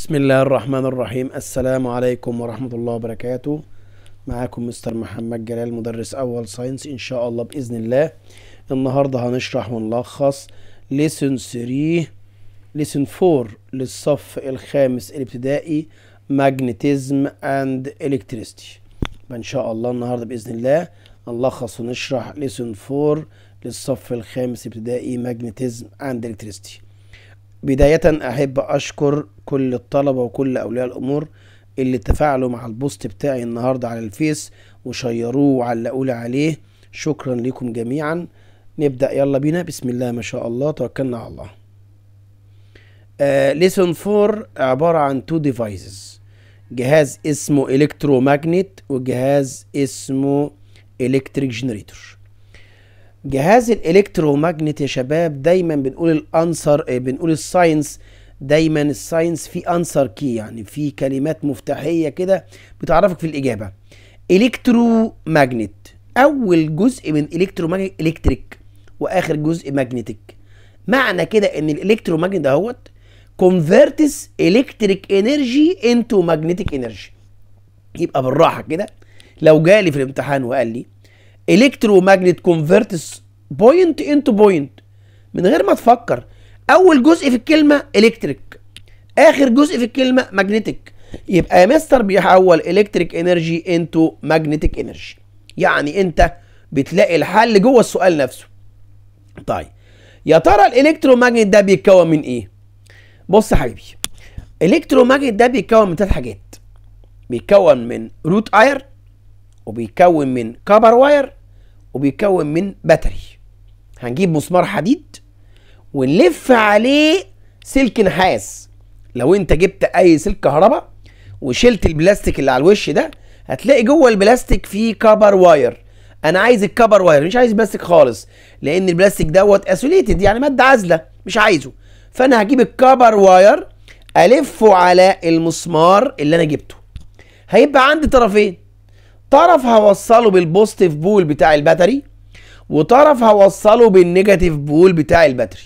بسم الله الرحمن الرحيم السلام عليكم ورحمة الله وبركاته معاكم مستر محمد جلال مدرس أول ساينس إن شاء الله بإذن الله النهاردة هنشرح ونلخص ليسون 3 ليسون 4 للصف الخامس الابتدائي ماجنتيزم اند الكتريستي إن شاء الله النهاردة بإذن الله نلخص ونشرح ليسون 4 للصف الخامس الابتدائي ماجنتيزم اند الكتريستي بداية أحب أشكر كل الطلبة وكل أولياء الأمور اللي تفاعلوا مع البوست بتاعي النهاردة على الفيس وشيروه وعلقوا لي عليه شكرا لكم جميعا نبدأ يلا بينا بسم الله ما شاء الله توكلنا على الله آه، ليسون uh, 4 عبارة عن تو ديفايسز جهاز اسمه الكترو ماجنت وجهاز اسمه الكتريك جنريتور جهاز الالكترومagnet يا شباب دايما بنقول الانسر آه، بنقول الساينس دايما الساينس في انسر كي يعني في كلمات مفتاحيه كده بتعرفك في الاجابه الكترو ماجنت اول جزء من ماجنت الكتريك واخر جزء ماجنتيك معنى كده ان الالكترو ده دهوت كونفيرتس الكتريك انرجي انتو ماجنتيك انرجي يبقى بالراحه كده لو جالي في الامتحان وقال لي الكترومagnet كونفرتس بوينت انتو بوينت من غير ما تفكر اول جزء في الكلمه الكتريك اخر جزء في الكلمه ماجنتيك يبقى يا مستر بيحول الكتريك انرجي انتو ماجنتيك انرجي يعني انت بتلاقي الحل جوه السؤال نفسه طيب يا ترى الالكتروماجنت ده بيتكون من ايه بص يا حبيبي الالكتروماجنت ده بيتكون من ثلاث حاجات بيتكون من روت اير وبيتكون من كبر واير وبيتكون من باتري هنجيب مسمار حديد ونلف عليه سلك نحاس لو انت جبت اي سلك كهرباء وشلت البلاستيك اللي على الوش ده هتلاقي جوه البلاستيك فيه كبر واير انا عايز الكبر واير مش عايز بلاستيك خالص لان البلاستيك دوت اسوليتد يعني ماده عازله مش عايزه فانا هجيب الكبر واير الفه على المسمار اللي انا جبته هيبقى عندي طرفين طرف هوصله بالبوستيف بول بتاع الباتري وطرف هوصله بالنيجاتيف بول بتاع الباتري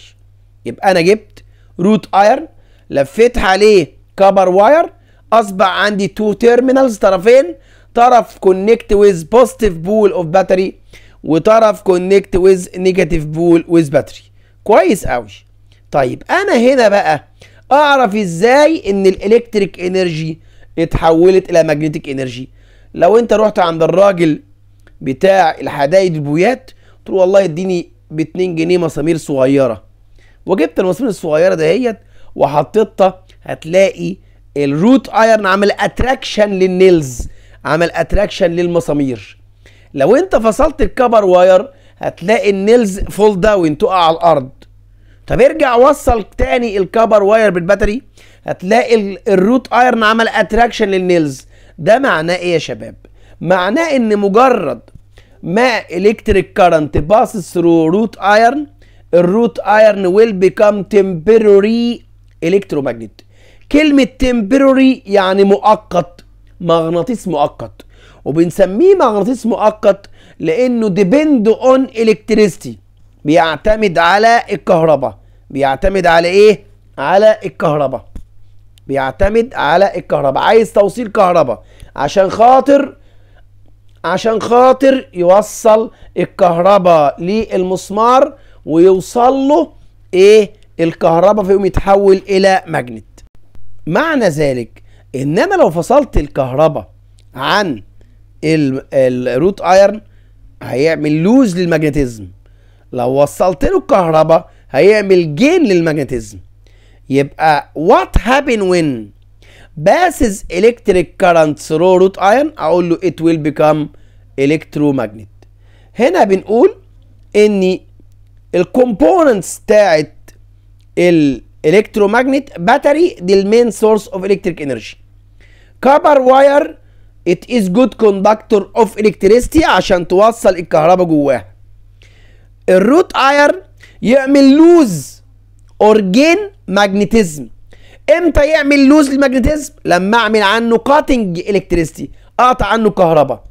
يبقى انا جبت روت ايرن لفيت عليه كبر واير اصبح عندي تو تيرمينالز طرفين طرف كونكت ويز بوستيف بول اوف باتري وطرف كونكت ويز نيجاتيف بول ويز باتري كويس قوي طيب انا هنا بقى اعرف ازاي ان الالكتريك انرجي اتحولت الى ماجنتيك انرجي لو انت رحت عند الراجل بتاع الحدايد البويات تقول والله اديني ب 2 جنيه مسامير صغيره وجبت المسامير الصغيره دهيت وحطيتها هتلاقي الروت ايرن عمل اتراكشن للنيلز عمل اتراكشن للمسامير لو انت فصلت الكبر واير هتلاقي النيلز فول داون تقع على الارض طب ارجع وصل تاني الكبر واير بالباتري هتلاقي الروت ايرن عمل اتراكشن للنيلز ده معناه ايه يا شباب معناه ان مجرد ما الكتريك كارنت باس ثرو روت ايرن الروت ايرن ويل بيكام تمبروري الكتروماجنت كلمة تمبروري يعني مؤقت مغناطيس مؤقت وبنسميه مغناطيس مؤقت لانه ديبند اون الكتريستي بيعتمد على الكهرباء بيعتمد على ايه على الكهرباء بيعتمد على الكهرباء عايز توصيل كهرباء عشان خاطر عشان خاطر يوصل الكهرباء للمسمار ويوصل له ايه الكهرباء فيقوم يتحول الى ماجنت معنى ذلك ان انا لو فصلت الكهرباء عن الروت ايرن هيعمل لوز للماجنتيزم لو وصلت له الكهرباء هيعمل جين للماجنتيزم يبقى what happen when passes electric current through root iron اقول له it will become electromagnet هنا بنقول ان الكومبوننتس بتاعت الالكترومagnet باتري دي المين سورس اوف الكتريك انرجي كابر واير ات از good conductor اوف الكتريستي عشان توصل الكهرباء جواها الروت اير يعمل لوز اورجين ماجنتيزم امتى يعمل لوز للماجنتيزم لما اعمل عنه كاتنج الكتريستي اقطع عنه كهرباء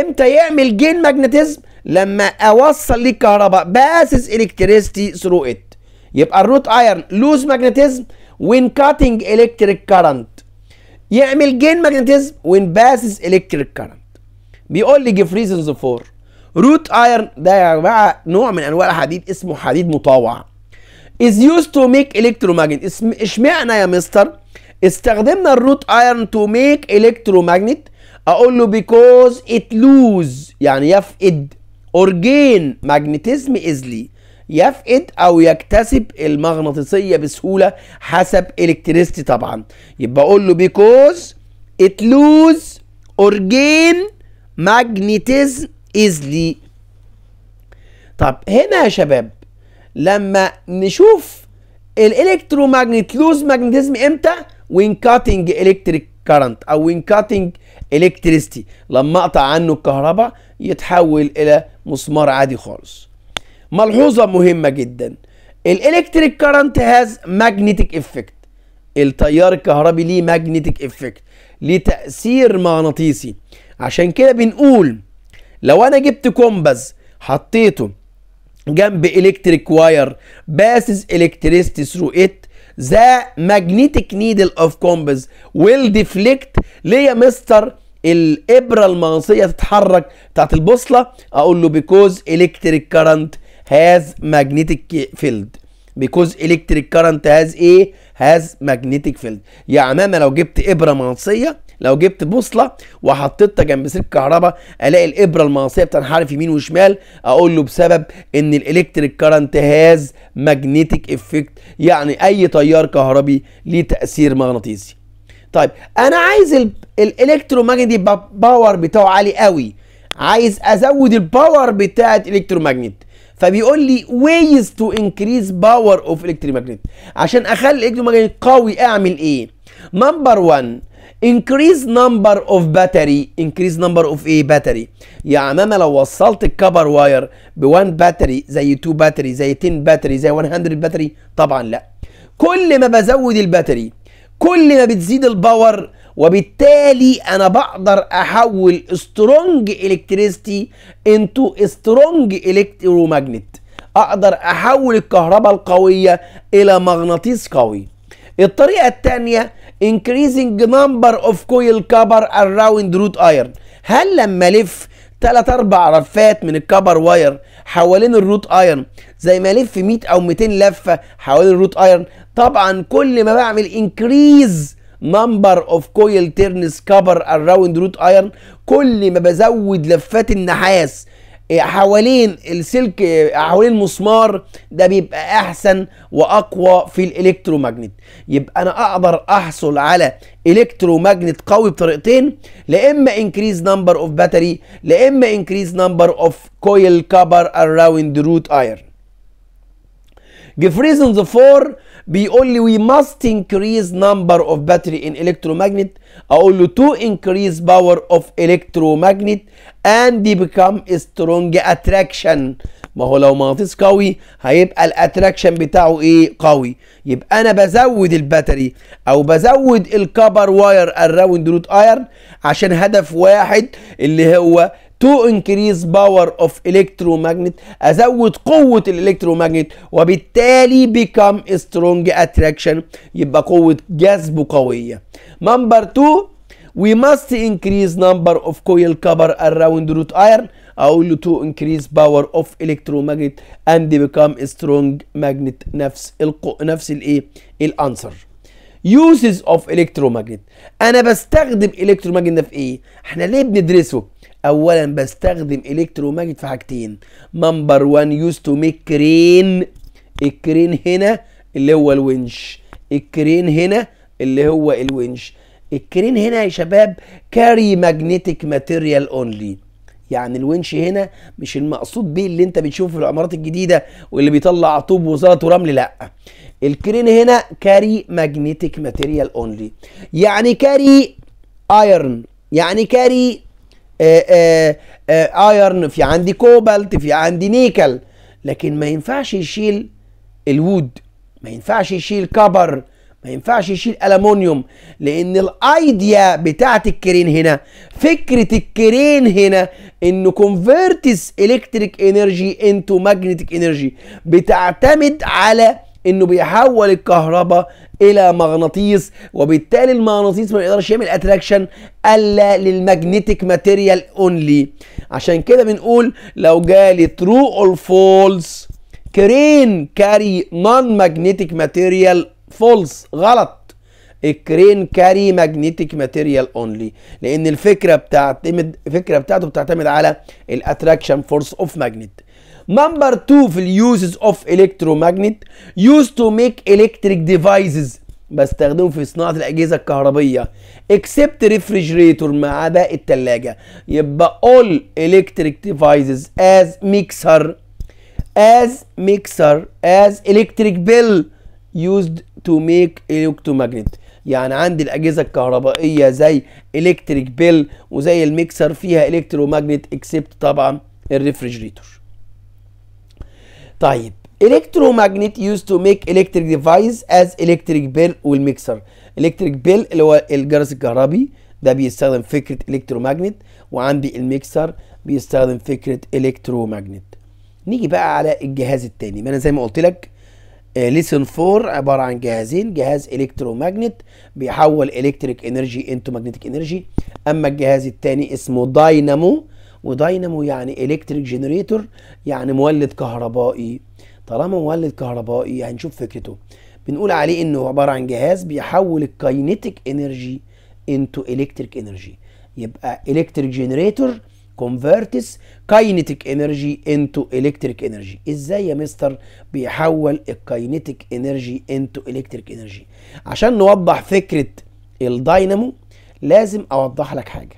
امتى يعمل جين ماجنتيزم لما اوصل ليه كهرباء باسس الكتريستي ثرو ات يبقى الروت ايرن لوز ماجنتيزم وين كاتنج الكتريك كارنت يعمل جين ماجنتيزم وين باسس الكتريك كارنت بيقول لي جيفريزنز فور روت ايرن ده يا جماعه نوع من انواع الحديد اسمه حديد مطاوع is used to make electromagnet اشمعنى يا مستر استخدمنا الروت ايرن تو ميك الكترومغنت اقول له بيكوز ات لوز يعني يفقد اورجين ماجنتيزم ايزلي يفقد او يكتسب المغناطيسيه بسهوله حسب الكتريستي طبعا يبقى اقول له بيكوز ات لوز اورجين ماجنتيزم ايزلي طب هنا يا شباب لما نشوف الالكترومagnet لوز ماجنتيزم امتى وين كاتنج الكتريك كارنت او وين كاتنج الكتريستي لما اقطع عنه الكهرباء يتحول الى مسمار عادي خالص ملحوظه مهمه جدا الالكتريك كارنت هاز ماجنتيك افكت التيار الكهربي ليه ماجنتيك افكت ليه تاثير مغناطيسي عشان كده بنقول لو انا جبت كومباز حطيته جنب الكتريك واير باسز الكتريستي ثرو ات ذا ماجنتيك نيدل اوف كومبز ويل ديفليكت ليه يا مستر الابره المغناطيسيه تتحرك بتاعت البوصله اقول له بيكوز الكتريك كارنت هاز ماجنتيك فيلد بيكوز الكتريك كارنت هاز ايه هاز ماجنتيك فيلد يا عمامه لو جبت ابره مغناطيسيه لو جبت بوصله وحطيتها جنب سلك كهرباء الاقي الابره المغناطيسيه بتنحرف يمين وشمال اقول له بسبب ان الالكتريك كارنت هاز ماجنتيك افكت يعني اي تيار كهربي ليه تاثير مغناطيسي طيب انا عايز الالكترومagnet باور بتاعه عالي قوي عايز ازود الباور بتاعه الكترومagnet فبيقول لي ways to increase power of electromagnet عشان اخلي الالكترومagnet قوي اعمل ايه نمبر 1 increase number of battery increase number of ايه battery يا عمامة لو وصلت الكبر واير ب 1 باتري زي 2 باتري زي 10 باتري زي 100 باتري طبعا لا كل ما بزود الباتري كل ما بتزيد الباور وبالتالي انا بقدر احول سترونج الكتريستي انتو سترونج الكترو ماجنت اقدر احول الكهرباء القويه الى مغناطيس قوي الطريقه الثانيه increasing number of coil copper around root iron هل لما الف تلات اربع لفات من الكبر واير حوالين الروت ايرن زي ما الف 100 او 200 لفه حوالين الروت ايرن طبعا كل ما بعمل انكريز نمبر اوف كويل تيرنز كبر اراوند روت ايرن كل ما بزود لفات النحاس إيه، حوالين السلك حوالين المسمار ده بيبقى احسن واقوى في الالكترومagnet يبقى انا اقدر احصل على الكترومagnet قوي بطريقتين لا اما انكريز نمبر اوف باتري لا اما انكريز نمبر اوف كويل كبر اراوند روت اير give ذا فور بيقول لي وي ماست انكريز نمبر اوف باتري ان الكترو ماجنت اقول له تو انكريز باور اوف الكترو and اند become سترونج اتراكشن ما هو لو مغناطيس قوي هيبقى الاتراكشن بتاعه ايه قوي يبقى انا بزود الباتري او بزود الكبر واير الراوند روت ايرن عشان هدف واحد اللي هو تو انكريز باور اوف الكترو ازود قوه الالكترو ماجنت وبالتالي بيكم سترونج اتراكشن يبقى قوه جذب قويه نمبر 2 وي ماست انكريز نمبر اوف كويل كبر اراوند روت ايرن اقول له تو انكريز باور اوف الكترو ماجنت اند بيكم سترونج ماجنت نفس القو... نفس الايه الانسر uses of electromagnet انا بستخدم الكترو electromagnet في ايه احنا ليه بندرسه اولا بستخدم الكتروماجنت في حاجتين نمبر 1 يوز تو ميك كرين الكرين هنا اللي هو الونش الكرين هنا اللي هو الونش الكرين هنا يا شباب كاري ماجنتيك ماتيريال اونلي يعني الونش هنا مش المقصود بيه اللي انت بتشوفه في العمارات الجديده واللي بيطلع طوب وزلط ورمل لا الكرين هنا كاري ماجنتيك ماتيريال اونلي يعني كاري ايرن يعني كاري ايرن آه، آه، آه، في عندي كوبالت في عندي نيكل لكن ما ينفعش يشيل الوود ما ينفعش يشيل كبر ما ينفعش يشيل الومنيوم لان الايديا بتاعت الكرين هنا فكره الكرين هنا انه كونفيرتس الكتريك انرجي انتو ماجنتيك انرجي بتعتمد على انه بيحول الكهرباء الى مغناطيس وبالتالي المغناطيس ما يقدرش يعمل اتراكشن الا للماجنتيك ماتيريال اونلي عشان كده بنقول لو جالي ترو اور فولس كرين كاري نون ماجنتيك ماتيريال فولس غلط الكرين كاري ماجنتيك ماتيريال اونلي لان الفكره بتعتمد الفكره بتاعته بتعتمد على الاتراكشن فورس اوف ماجنت Number two في اليوزز اوف electromagnet used to make electric devices بستخدمه في صناعة الأجهزة الكهربية except refrigerator ما عدا التلاجة يبقى all electric devices as mixer as mixer as electric bill used to make electromagnet يعني عندي الاجهزه الكهربائيه زي الكتريك بيل وزي الميكسر فيها الكترومagnet اكسبت طبعا الريفرجريتور طيب electromagnet used to make electric device as electric bell والميكسر electric bell اللي هو الجرس الكهربي ده بيستخدم فكرة electromagnet وعندي الميكسر بيستخدم فكرة electromagnet نيجي بقى على الجهاز التاني ما انا زي ما قلت لك ليسن آه، 4 عبارة عن جهازين جهاز الكترومagnet بيحول الكتريك انرجي انتو ماجنتيك انرجي اما الجهاز التاني اسمه داينامو ودينامو يعني الكتريك جنريتور يعني مولد كهربائي طالما مولد كهربائي هنشوف يعني فكرته بنقول عليه انه عباره عن جهاز بيحول الكاينيتيك انرجي انتو الكتريك انرجي يبقى الكتريك جنريتور كونفرتس kinetic انرجي انتو الكتريك انرجي ازاي يا مستر بيحول الكاينيتيك انرجي انتو الكتريك انرجي عشان نوضح فكره الداينامو لازم اوضح لك حاجه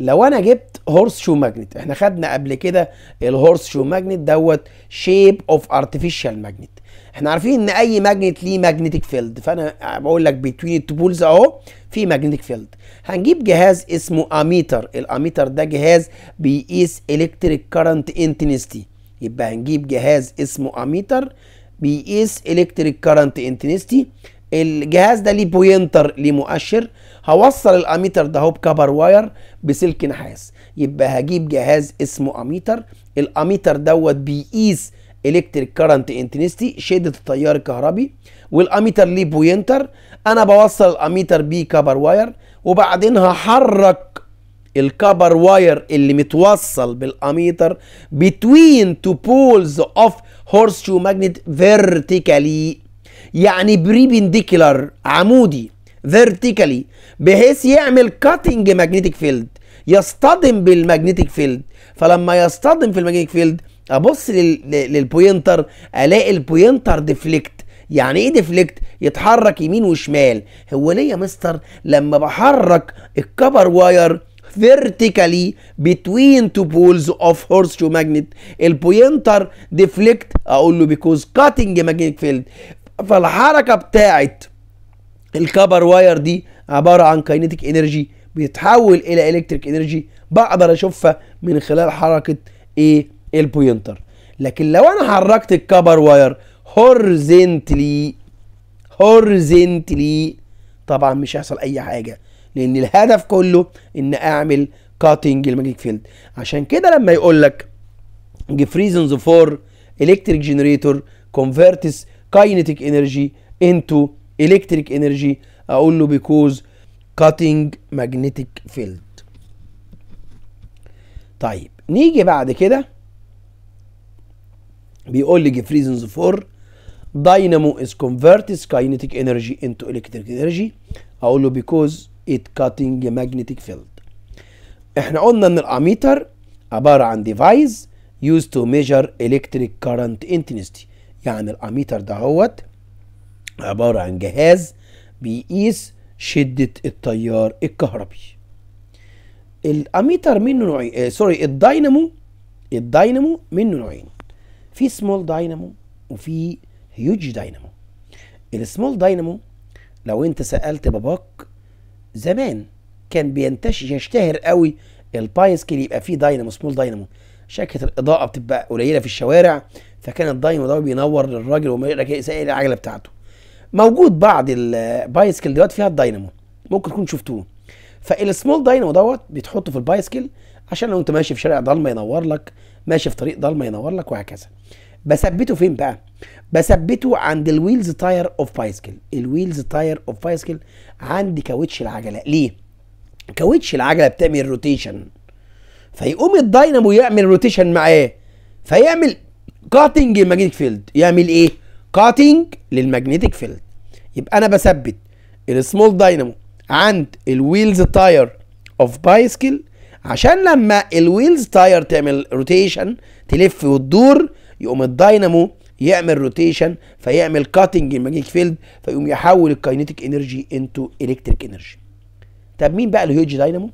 لو انا جبت هورس شو ماجنت احنا خدنا قبل كده الهورس شو ماجنت دوت شيب اوف ارتفيشال ماجنت احنا عارفين ان اي ماجنت ليه ماجنتيك فيلد فانا بقول لك بتوين التبولز اهو في ماجنتيك فيلد هنجيب جهاز اسمه اميتر الاميتر ده جهاز بيقيس الكتريك كارنت انتنستي يبقى هنجيب جهاز اسمه اميتر بيقيس الكتريك كارنت انتنستي الجهاز ده ليه بوينتر ليه مؤشر هوصل الاميتر ده هو بكبر واير بسلك نحاس يبقى هجيب جهاز اسمه اميتر الاميتر دوت بيقيس الكتريك كارنت انتنستي شده التيار الكهربي والاميتر ليه بوينتر انا بوصل الاميتر بيه كبر واير وبعدين هحرك الكبر واير اللي متوصل بالاميتر بتوين تو بولز اوف هورس شو ماجنت فيرتيكالي يعني بريبنديكولار عمودي فيرتيكالي بحيث يعمل كاتنج ماجنتيك فيلد يصطدم بالماجنتيك فيلد فلما يصطدم في الماجنتيك فيلد ابص للبوينتر الاقي البوينتر ديفليكت يعني ايه ديفليكت يتحرك يمين وشمال هو ليه يا مستر لما بحرك الكبر واير vertically between two poles of horseshoe magnet البوينتر ديفليكت اقول له because cutting magnetic field فالحركه بتاعت الكبر واير دي عباره عن كاينتيك انرجي بيتحول الى الكتريك انرجي بقدر اشوفها من خلال حركه ايه البوينتر لكن لو انا حركت الكبر واير هورزنتلي هورزنتلي طبعا مش هيحصل اي حاجه لان الهدف كله ان اعمل كاتنج الماجيك فيلد عشان كده لما يقول لك جفريزن فور الكتريك جنريتور generator converts انرجي انتو الكتريك انرجي اقول له بيكوز كاتنج ماجنتيك فيلد طيب نيجي بعد كده بيقول لي give reasons for dynamo is converts kinetic energy into electric energy اقول له because it cutting magnetic field احنا قلنا ان الاميتر عباره عن ديفايس used to measure electric current intensity يعني الاميتر دهوت عبارة عن جهاز بيقيس شدة التيار الكهربي الاميتر منه نوعين آه سوري الداينامو الداينامو منه نوعين في سمول داينامو وفي هيوج داينامو السمول داينامو لو انت سالت باباك زمان كان بينتشر يشتهر قوي البايسكل يبقى فيه داينامو سمول داينامو شركة الاضاءه بتبقى قليله في الشوارع فكان الداينامو ده بينور للراجل وراجل سائل العجله بتاعته موجود بعض البايسكل دوت فيها الداينامو ممكن تكون شفتوه فالسمول داينامو دوت بتحطه في البايسكل عشان لو انت ماشي في شارع ضلمه ينور لك ماشي في طريق ضلمه ينور لك وهكذا بثبته فين بقى بثبته عند الويلز تاير اوف بايسكل الويلز تاير اوف بايسكل عند كاوتش العجله ليه كاوتش العجله بتعمل روتيشن فيقوم الداينامو يعمل روتيشن معاه فيعمل كاتنج الماجنيك فيلد يعمل ايه كاتنج للماجنتيك فيلد يبقى انا بثبت السمول داينامو عند الويلز تاير اوف بايسكل عشان لما الويلز تاير تعمل روتيشن تلف وتدور يقوم الداينامو يعمل روتيشن فيعمل كاتنج الماجنتيك فيلد فيقوم يحول الكاينيتيك انرجي انتو الكتريك انرجي طب مين بقى الهيوج داينامو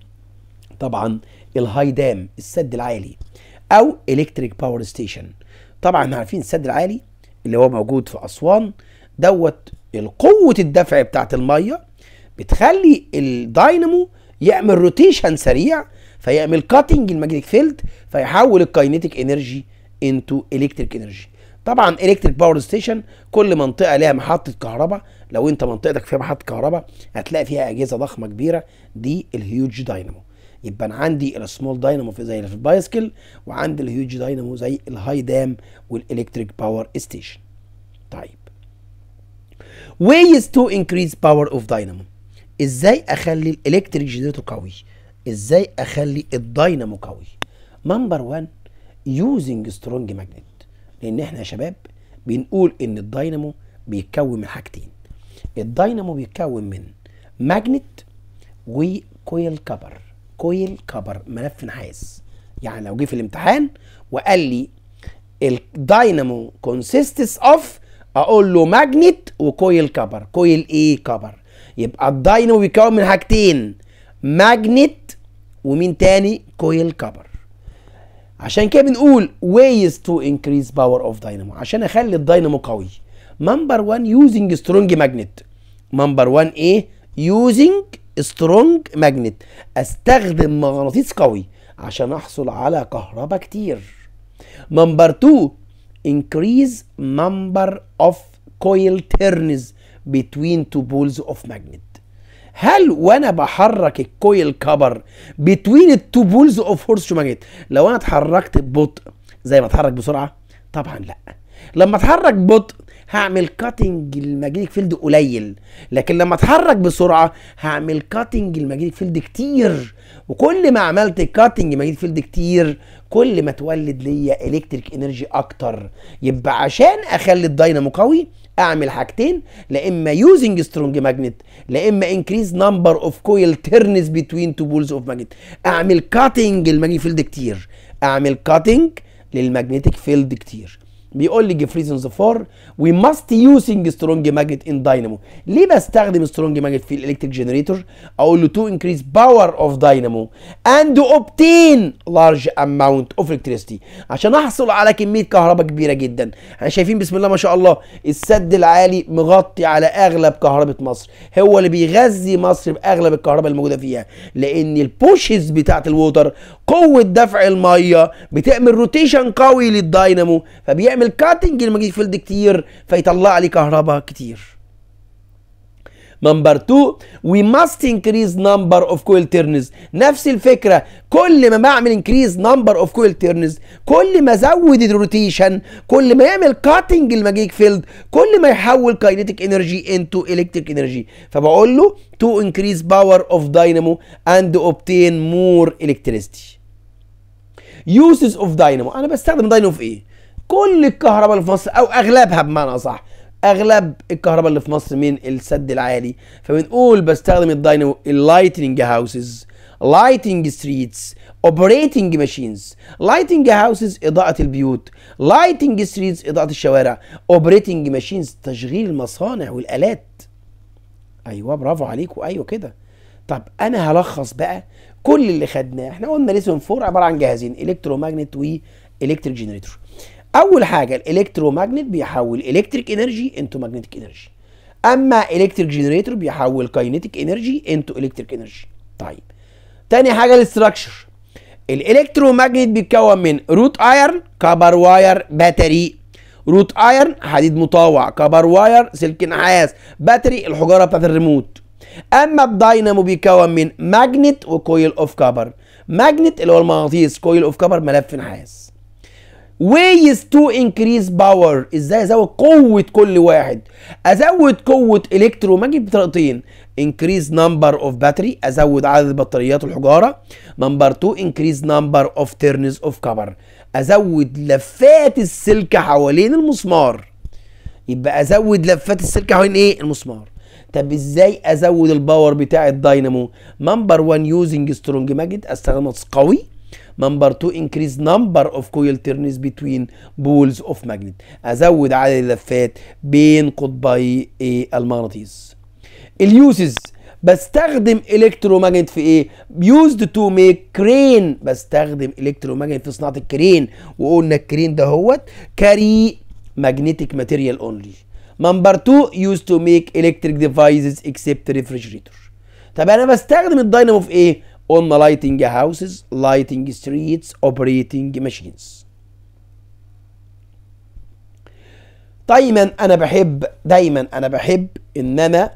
طبعا الهاي دام السد العالي او الكتريك باور ستيشن طبعا عارفين السد العالي اللي هو موجود في أسوان دوت قوة الدفع بتاعت المية بتخلي الداينامو يعمل روتيشن سريع فيعمل كاتنج الماجنتيك فيلد فيحول الكاينيتيك انرجي انتو الكتريك انرجي طبعا الكتريك باور ستيشن كل منطقه ليها محطه كهرباء لو انت منطقتك فيها محطه كهرباء هتلاقي فيها اجهزه ضخمه كبيره دي الهيوج داينامو يبقى انا عندي السمول داينامو في زي في البايسكل وعندي الهيوج داينامو زي الهاي دام والالكتريك باور ستيشن طيب ways to increase power of dynamo ازاي اخلي الالكتريك جنريتور قوي ازاي اخلي الداينامو قوي نمبر 1 يوزنج سترونج ماجنت لان احنا يا شباب بنقول ان الداينامو بيتكون من حاجتين الداينامو بيتكون من ماجنت وكويل كبر كويل كبر ملف نحاس يعني لو جه في الامتحان وقال لي الداينامو كونسيستس اوف اقول له ماجنت وكويل كبر كويل ايه كبر يبقى الداينامو بيتكون من حاجتين ماجنت ومين تاني كويل كبر عشان كده بنقول ways to increase power of dynamo عشان اخلي الداينامو قوي number 1 using strong magnet number 1 ايه using سترونج ماجنت استخدم مغناطيس قوي عشان احصل على كهرباء كتير نمبر 2 increase number of coil turns between two بولز of magnet هل وانا بحرك الكويل كبر بتوين التو بولز اوف هورس ماجنت لو انا اتحركت ببطء زي ما اتحرك بسرعه طبعا لا لما اتحرك ببطء هعمل كاتنج الماجنتيك فيلد قليل لكن لما اتحرك بسرعه هعمل كاتنج الماجنتيك فيلد كتير وكل ما عملت كاتنج الماجنتيك فيلد كتير كل ما تولد ليا الكتريك انرجي اكتر يبقى عشان اخلي الداينامو قوي اعمل حاجتين لا اما يوزنج سترونج ماجنت لا اما انكريز نمبر اوف كويل تيرنز بتوين تو بولز اوف ماجنت اعمل كاتنج الماجنتيك فيلد كتير اعمل كاتنج للماجنتيك فيلد كتير بيقول لي give reasons وي ماست يوزنج سترونج ماجنت ان داينامو ليه بستخدم سترونج ماجنت في الالكتريك جنريتور اقول له تو انكريز باور اوف داينامو اند اوبتين لارج اماونت اوف الكتريستي عشان احصل على كميه كهرباء كبيره جدا احنا شايفين بسم الله ما شاء الله السد العالي مغطي على اغلب كهرباء مصر هو اللي بيغذي مصر باغلب الكهرباء الموجوده فيها لان البوشز بتاعه الووتر قوه دفع الميه بتعمل روتيشن قوي للداينامو فبيعمل بالكاتنج المجنيتيك فيلد كتير فيطلع لي كهرباء كتير نمبر 2 وي ماست انكريز نمبر اوف كويل تيرنز نفس الفكره كل ما بعمل انكريز نمبر اوف كويل تيرنز كل ما ازود الروتيشن كل ما يعمل كاتنج الماجيك فيلد كل ما يحول كاينتيك انرجي انتو الكتريك انرجي فبقول له تو انكريز باور اوف داينامو اند اوبتين مور الكتريستي يوسز اوف داينامو انا بستخدم داينامو في ايه كل الكهرباء اللي في مصر او اغلبها بمعنى اصح اغلب الكهرباء اللي في مصر من السد العالي فبنقول بستخدم الداينو اللايتنج هاوسز لايتنج ستريتس اوبريتنج ماشينز لايتنج هاوسز اضاءه البيوت لايتنج ستريتس اضاءه الشوارع اوبريتنج ماشينز تشغيل المصانع والالات ايوه برافو عليكم ايوه كده طب انا هلخص بقى كل اللي خدناه احنا قلنا ليسون فور عباره عن جهازين الكترو ماجنت والكتريك جنريتور اول حاجه الالكترو ماجنت بيحول الكتريك انرجي انتو ماجنتيك انرجي اما الكتريك جنريتور بيحول كاينتيك انرجي انتو الكتريك انرجي طيب تاني حاجه الاستراكشر الالكترو ماجنت بيتكون من روت ايرن كبر واير باتري روت ايرن حديد مطاوع كبر واير سلك نحاس باتري الحجاره بتاعت الريموت اما الداينامو بيتكون من ماجنت وكويل اوف كبر ماجنت اللي هو المغناطيس كويل اوف كبر ملف نحاس ways to increase power ازاي ازود قوة كل واحد ازود قوة الكتروماجنت بطريقتين increase number of battery ازود عدد بطاريات الحجارة number 2 increase number of turns of copper ازود لفات السلك حوالين المسمار يبقى ازود لفات السلك حوالين ايه المسمار طب ازاي ازود الباور بتاع الداينامو نمبر 1 يوزنج سترونج ماجد استخدم قوي نمبر تو انكريز نمبر اوف كويل تيرنز بتوين بولز اوف ماجنت ازود عدد اللفات بين قطبي المغناطيس اليوزز بستخدم الكترو ماجنت في ايه يوزد تو ميك كرين بستخدم الكترو ماجنت في صناعه الكرين وقلنا الكرين ده هوت كاري ماجنتيك ماتيريال اونلي نمبر تو يوزد تو ميك الكتريك ديفايسز اكسبت ريفريجريتور طب انا بستخدم الداينامو في ايه on the lighting houses, lighting streets, operating machines. دايما انا بحب دايما انا بحب ان انا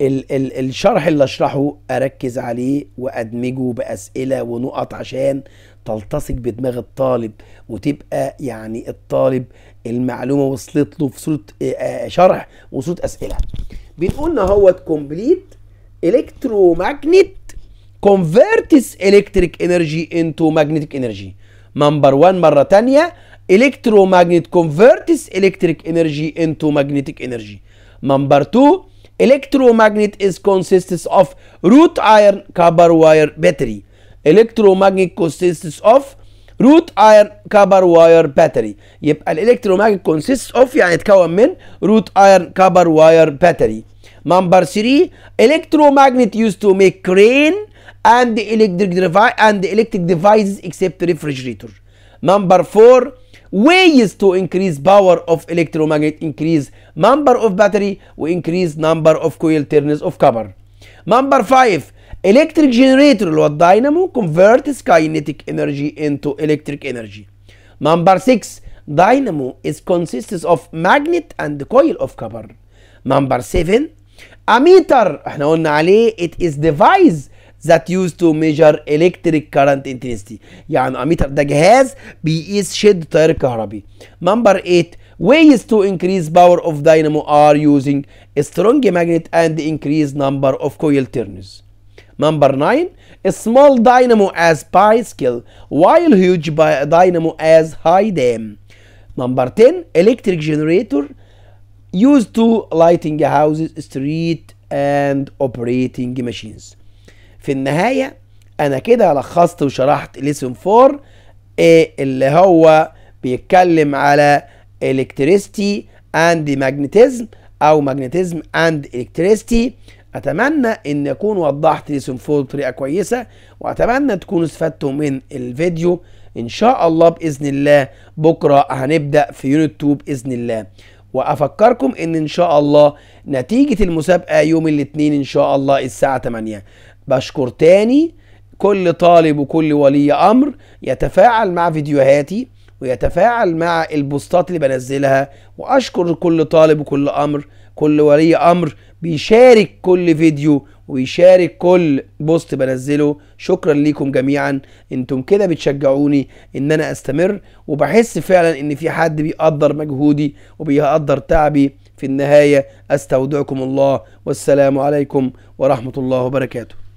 ال ال الشرح اللي اشرحه اركز عليه وادمجه باسئله ونقط عشان تلتصق بدماغ الطالب وتبقى يعني الطالب المعلومه وصلت له في صوره آه، آه، شرح وصوره اسئله بنقول هو كومبليت الكترو ماجنت converts electric energy into magnetic energy Number one مره تانية electromagnet converts electric energy into magnetic energy Number two electromagnet is consists of root iron copper wire battery electromagnet consists of root iron copper wire battery. يبقى الالكترومagnet consists of يعني يتكون من root iron copper wire battery. Number three electromagnet used to make crane and the electric device and the electric devices except refrigerator. Number four, ways to increase power of electromagnet increase number of battery we increase number of coil turns of copper. Number five, electric generator or dynamo converts kinetic energy into electric energy. Number six, dynamo is consists of magnet and coil of copper. Number seven, ammeter. meter احنا it is device that used to measure electric current intensity يعني اميتر ده جهاز بيقيس شدة تيار الكهربي number 8 ways to increase power of dynamo are using a strong magnet and increase number of coil turns number 9 a small dynamo as bicycle while huge dynamo as high dam number 10 electric generator used to lighting houses street and operating machines في النهايه انا كده لخصت وشرحت ليسون 4 إيه اللي هو بيتكلم على الكتريستي اند ماجنتيزم او ماجنتيزم اند الكتريستي اتمنى ان اكون وضحت ليسون 4 بطريقه كويسه واتمنى تكونوا استفدتوا من الفيديو ان شاء الله باذن الله بكره هنبدا في يونت 2 باذن الله وافكركم ان ان شاء الله نتيجه المسابقه يوم الاثنين ان شاء الله الساعه 8 بشكر تاني كل طالب وكل ولي امر يتفاعل مع فيديوهاتي ويتفاعل مع البوستات اللي بنزلها واشكر كل طالب وكل امر كل ولي امر بيشارك كل فيديو ويشارك كل بوست بنزله شكرا ليكم جميعا انتم كده بتشجعوني ان انا استمر وبحس فعلا ان في حد بيقدر مجهودي وبيقدر تعبي في النهايه استودعكم الله والسلام عليكم ورحمه الله وبركاته